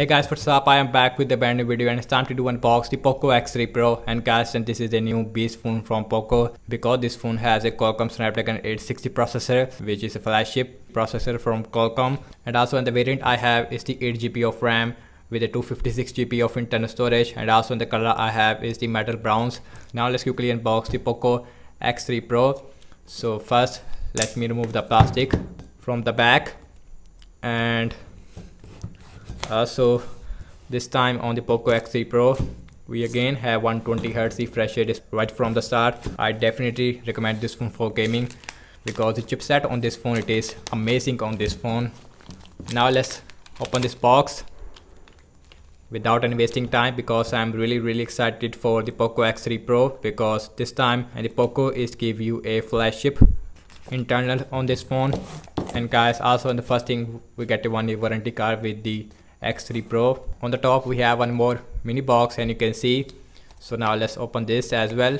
Hey guys what's up I am back with a brand new video and it's time to do unbox the Poco X3 Pro and guys and this is a new beast phone from Poco because this phone has a Qualcomm Snapdragon 860 processor which is a flagship processor from Qualcomm and also in the variant I have is the 8GB of RAM with a 256GB of internal storage and also in the color I have is the metal bronze. Now let's quickly unbox the Poco X3 Pro. So first let me remove the plastic from the back and uh, so this time on the Poco X3 Pro we again have 120 Hz refresh rate right from the start I definitely recommend this phone for gaming because the chipset on this phone it is amazing on this phone now let's open this box without any wasting time because I'm really really excited for the Poco X3 Pro because this time and the Poco is give you a flagship internal on this phone and guys also on the first thing we get a one year warranty card with the X3 Pro. On the top we have one more mini box and you can see. So now let's open this as well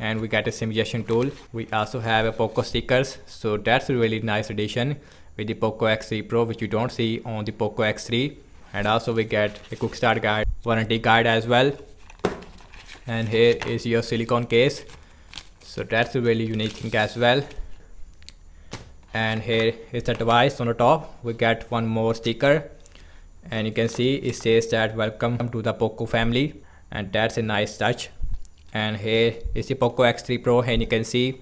and we get a simulation tool. We also have a Poco stickers. So that's a really nice addition with the Poco X3 Pro which you don't see on the Poco X3 and also we get a quick start guide warranty guide as well and here is your silicone case so that's a really unique thing as well and here is the device on the top we get one more sticker and you can see it says that welcome to the Poco family and that's a nice touch and here is the Poco X3 Pro and you can see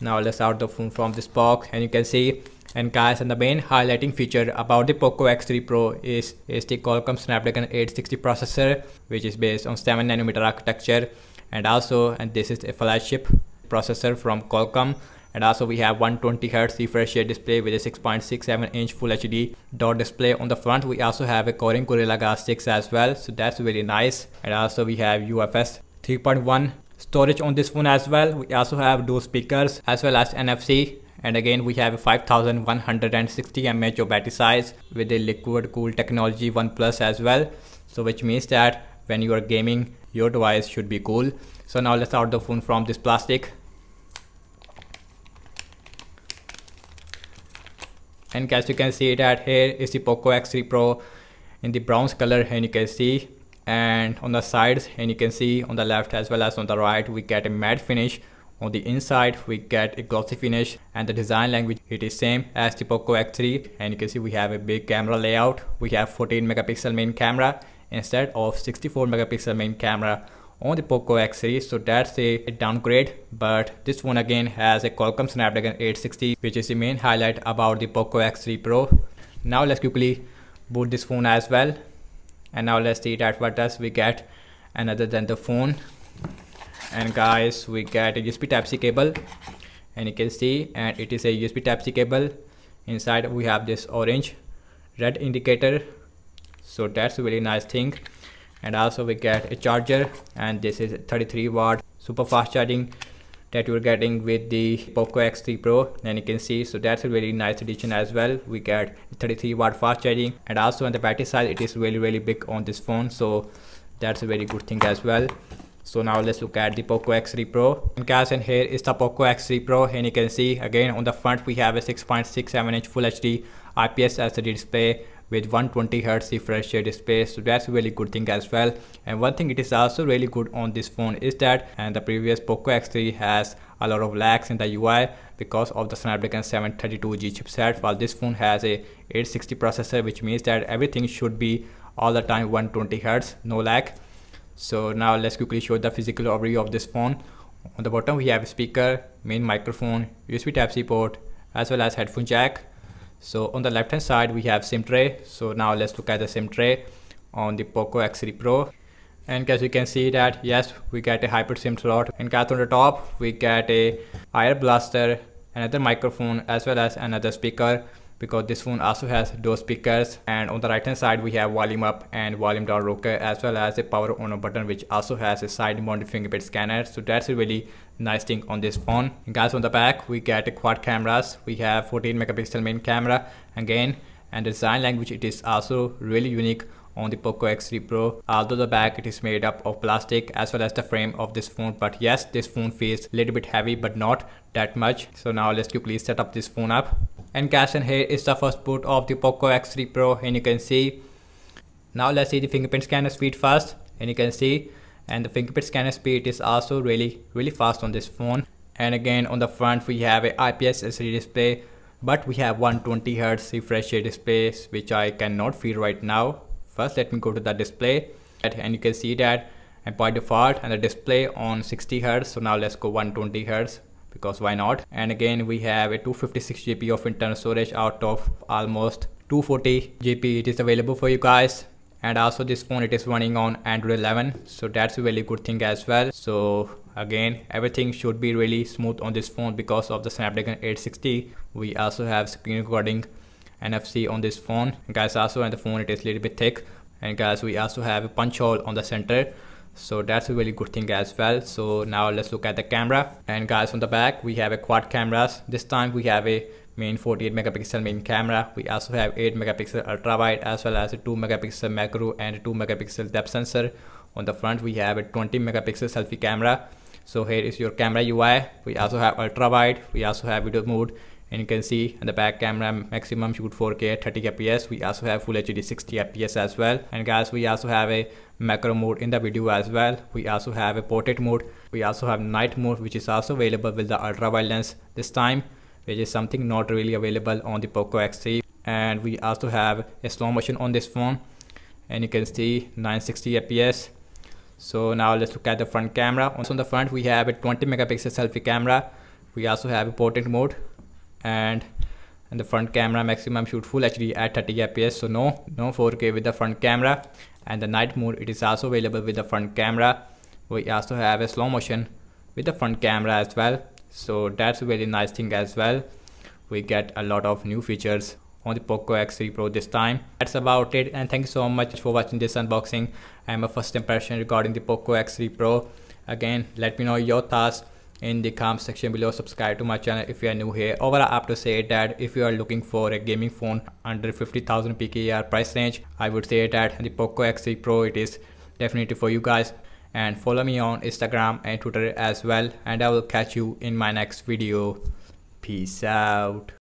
now let's out the phone from this box and you can see and guys and the main highlighting feature about the Poco X3 Pro is, is the Qualcomm Snapdragon 860 processor which is based on 7 nanometer architecture and also and this is a flagship processor from Qualcomm and also we have 120Hz refresh rate display with a 6.67 inch Full HD dot display on the front we also have a Corning Gorilla Glass 6 as well so that's really nice and also we have UFS 3.1 storage on this phone as well we also have dual speakers as well as NFC and again we have a 5160 mAh battery size with a liquid cool technology OnePlus as well so which means that when you are gaming your device should be cool so now let's out the phone from this plastic and as you can see that here is the Poco X3 Pro in the bronze color and you can see and on the sides and you can see on the left as well as on the right we get a matte finish on the inside we get a glossy finish and the design language it is same as the Poco X3 and you can see we have a big camera layout we have 14 megapixel main camera instead of 64 megapixel main camera on the Poco X series. So that's a downgrade, but this one again has a Qualcomm Snapdragon 860, which is the main highlight about the Poco X3 Pro. Now let's quickly boot this phone as well. And now let's see that what does we get and other than the phone. And guys, we get a USB Type-C cable and you can see and it is a USB Type-C cable. Inside we have this orange red indicator. So that's a really nice thing and also we get a charger and this is 33 watt super fast charging that you're getting with the Poco X3 Pro and you can see so that's a really nice addition as well we get 33 watt fast charging and also on the battery side it is really really big on this phone so that's a very good thing as well so now let's look at the Poco X3 Pro and guys and here is the Poco X3 Pro and you can see again on the front we have a 6.67 inch Full HD IPS LCD display with 120 Hz refresh rate display so that's really good thing as well and one thing it is also really good on this phone is that and the previous Poco X3 has a lot of lags in the UI because of the Snapdragon 732G chipset while this phone has a 860 processor which means that everything should be all the time 120 Hz no lag so now let's quickly show the physical overview of this phone on the bottom we have a speaker main microphone USB type C port as well as headphone jack so on the left hand side, we have SIM tray. So now let's look at the SIM tray on the POCO X3 Pro. And as you can see that, yes, we get a hybrid SIM slot and cast on the top, we get a IR blaster, another microphone, as well as another speaker because this phone also has those speakers and on the right hand side we have volume up and volume down rocker as well as a power on button which also has a side mounted fingerprint scanner so that's a really nice thing on this phone and guys on the back we get quad cameras we have 14 megapixel main camera again and design language it is also really unique on the Poco X3 Pro. Although the back it is made up of plastic as well as the frame of this phone but yes this phone feels a little bit heavy but not that much. So now let's quickly set up this phone up and cash in here is the first boot of the Poco X3 Pro and you can see. Now let's see the fingerprint scanner speed first and you can see and the fingerprint scanner speed is also really really fast on this phone and again on the front we have a IPS LCD display but we have 120 Hz refresh rate display which I cannot feel right now. First let me go to the display and you can see that and by default and the display on 60 Hz so now let's go 120 Hz because why not and again we have a 256 gb of internal storage out of almost 240 gb it is available for you guys and also this phone it is running on android 11 so that's a really good thing as well so again everything should be really smooth on this phone because of the snapdragon 860 we also have screen recording nfc on this phone guys also on the phone it is a little bit thick and guys we also have a punch hole on the center so that's a really good thing as well so now let's look at the camera and guys on the back we have a quad cameras this time we have a main 48 megapixel main camera we also have 8 megapixel ultra wide as well as a 2 megapixel macro and 2 megapixel depth sensor on the front we have a 20 megapixel selfie camera so here is your camera ui we also have ultra wide we also have video mode and you can see the back camera maximum shoot 4k 30 fps we also have full hd 60 fps as well and guys we also have a macro mode in the video as well we also have a portrait mode we also have night mode which is also available with the ultra wide lens this time which is something not really available on the poco x3 and we also have a slow motion on this phone and you can see 960 fps so now let's look at the front camera also on the front we have a 20 megapixel selfie camera we also have a portrait mode and and the front camera maximum shoot full HD at 30 fps so no no 4k with the front camera and the night mode it is also available with the front camera we also have a slow motion with the front camera as well so that's a very nice thing as well we get a lot of new features on the Poco X3 Pro this time. That's about it and thank you so much for watching this unboxing and my first impression regarding the Poco X3 Pro. Again, let me know your thoughts in the comment section below subscribe to my channel if you are new here overall i have to say that if you are looking for a gaming phone under 50000 pkr price range i would say that the poco x3 pro it is definitely for you guys and follow me on instagram and twitter as well and i will catch you in my next video peace out